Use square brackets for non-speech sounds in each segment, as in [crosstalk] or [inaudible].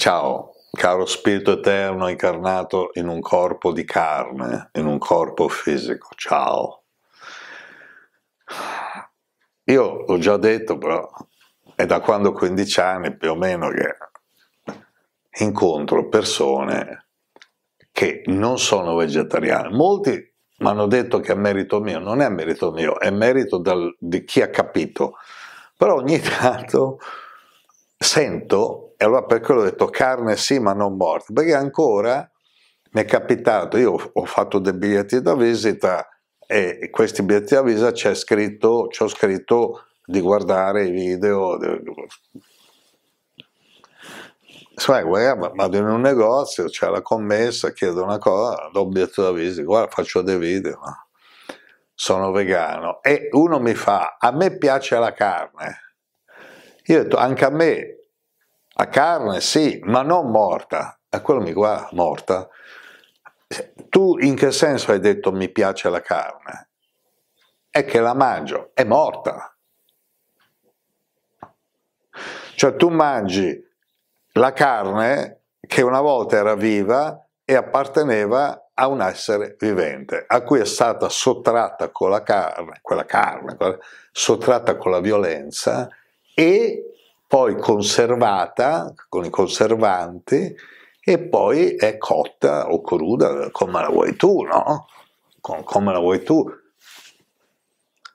Ciao, caro Spirito Eterno incarnato in un corpo di carne, in un corpo fisico, ciao. Io l'ho già detto, però è da quando ho 15 anni più o meno che incontro persone che non sono vegetariane. Molti mi hanno detto che è merito mio, non è merito mio, è merito dal, di chi ha capito. Però ogni [laughs] tanto sento e allora per quello ho detto carne sì ma non morta, perché ancora mi è capitato, io ho fatto dei biglietti da visita e questi biglietti da visita c'è scritto, c'ho scritto di guardare i video. Sì, eh, guarda, vado in un negozio, c'è la commessa, chiedo una cosa, do un biglietto da visita, guarda faccio dei video, sono vegano. E uno mi fa, a me piace la carne. Io ho detto, anche a me a carne sì, ma non morta, a quello mi guarda morta, tu in che senso hai detto mi piace la carne? È che la mangio, è morta. Cioè tu mangi la carne che una volta era viva e apparteneva a un essere vivente, a cui è stata sottratta con la carne, quella carne, sottratta con la violenza e poi conservata con i conservanti e poi è cotta o cruda come la vuoi tu, no? come la vuoi tu.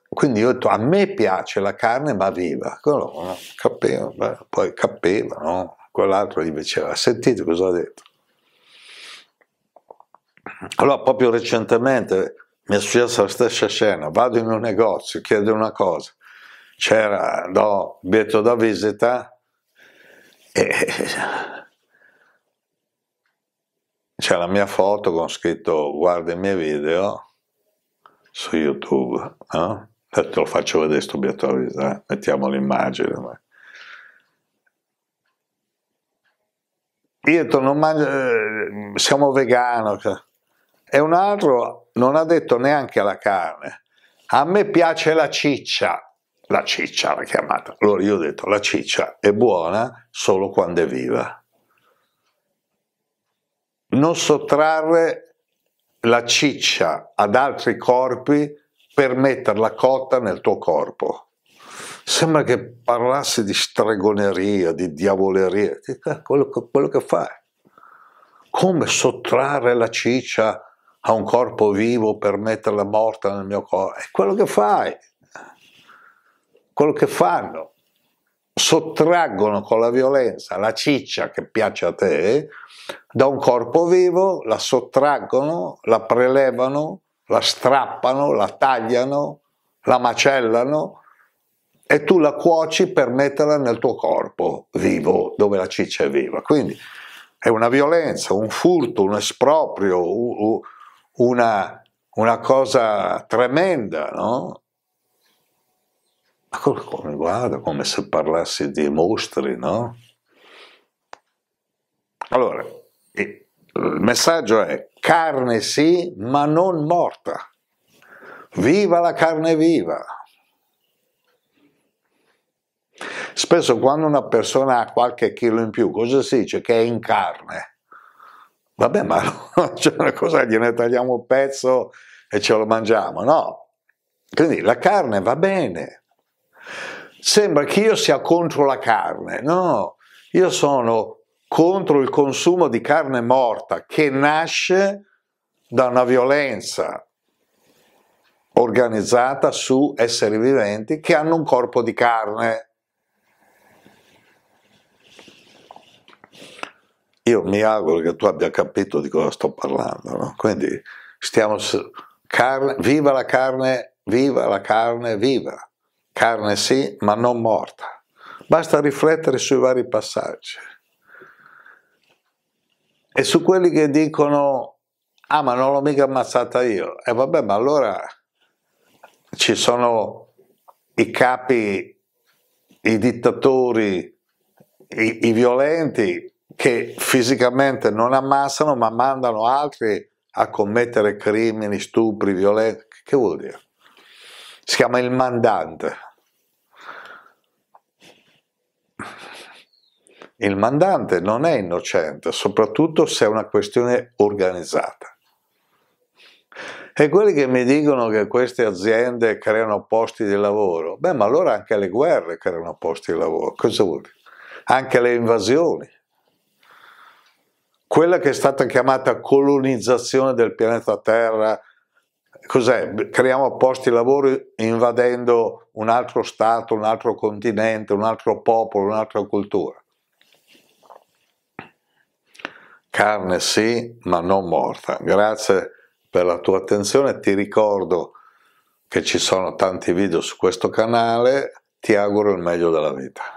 Quindi io ho detto, a me piace la carne ma viva, quello no? Eh, capiva, beh, poi capiva, no? quell'altro gli diceva, sentite cosa ha detto. Allora proprio recentemente mi è successa la stessa scena, vado in un negozio, chiedo una cosa, c'era no, il biglietto da visita e c'è la mia foto con scritto guarda i miei video su YouTube, no? te lo faccio vedere sto biglietto da visita, eh. mettiamo l'immagine. Io non mangio, eh, siamo vegano, cioè. e un altro non ha detto neanche la carne. A me piace la ciccia la ciccia l'ha chiamata. Allora io ho detto la ciccia è buona solo quando è viva. Non sottrarre la ciccia ad altri corpi per metterla cotta nel tuo corpo. Sembra che parlassi di stregoneria, di diavoleria, quello quello che fai. Come sottrarre la ciccia a un corpo vivo per metterla morta nel mio corpo? È quello che fai quello che fanno, sottraggono con la violenza la ciccia che piace a te da un corpo vivo, la sottraggono, la prelevano, la strappano, la tagliano, la macellano e tu la cuoci per metterla nel tuo corpo vivo, dove la ciccia è viva. Quindi è una violenza, un furto, un esproprio, una, una cosa tremenda, no? come guarda, come se parlassi di mostri, no? Allora, il messaggio è carne sì, ma non morta. Viva la carne viva. Spesso quando una persona ha qualche chilo in più, cosa si dice? Che è in carne. Vabbè, ma [laughs] c'è una cosa gliene tagliamo un pezzo e ce lo mangiamo? No. Quindi la carne va bene, sembra che io sia contro la carne, no, io sono contro il consumo di carne morta che nasce da una violenza organizzata su esseri viventi che hanno un corpo di carne. Io mi auguro che tu abbia capito di cosa sto parlando, no? quindi stiamo... Carne, viva la carne, viva la carne, viva! carne sì, ma non morta. Basta riflettere sui vari passaggi. E su quelli che dicono, ah ma non l'ho mica ammazzata io. E vabbè, ma allora ci sono i capi, i dittatori, i, i violenti che fisicamente non ammazzano ma mandano altri a commettere crimini, stupri, violenze. Che vuol dire? Si chiama il mandante. Il mandante non è innocente, soprattutto se è una questione organizzata. E quelli che mi dicono che queste aziende creano posti di lavoro, beh, ma allora anche le guerre creano posti di lavoro, cosa vuol dire? Anche le invasioni. Quella che è stata chiamata colonizzazione del pianeta Terra cos'è? Creiamo posti di lavoro invadendo un altro Stato, un altro continente, un altro popolo, un'altra cultura. Carne sì, ma non morta. Grazie per la tua attenzione, ti ricordo che ci sono tanti video su questo canale, ti auguro il meglio della vita.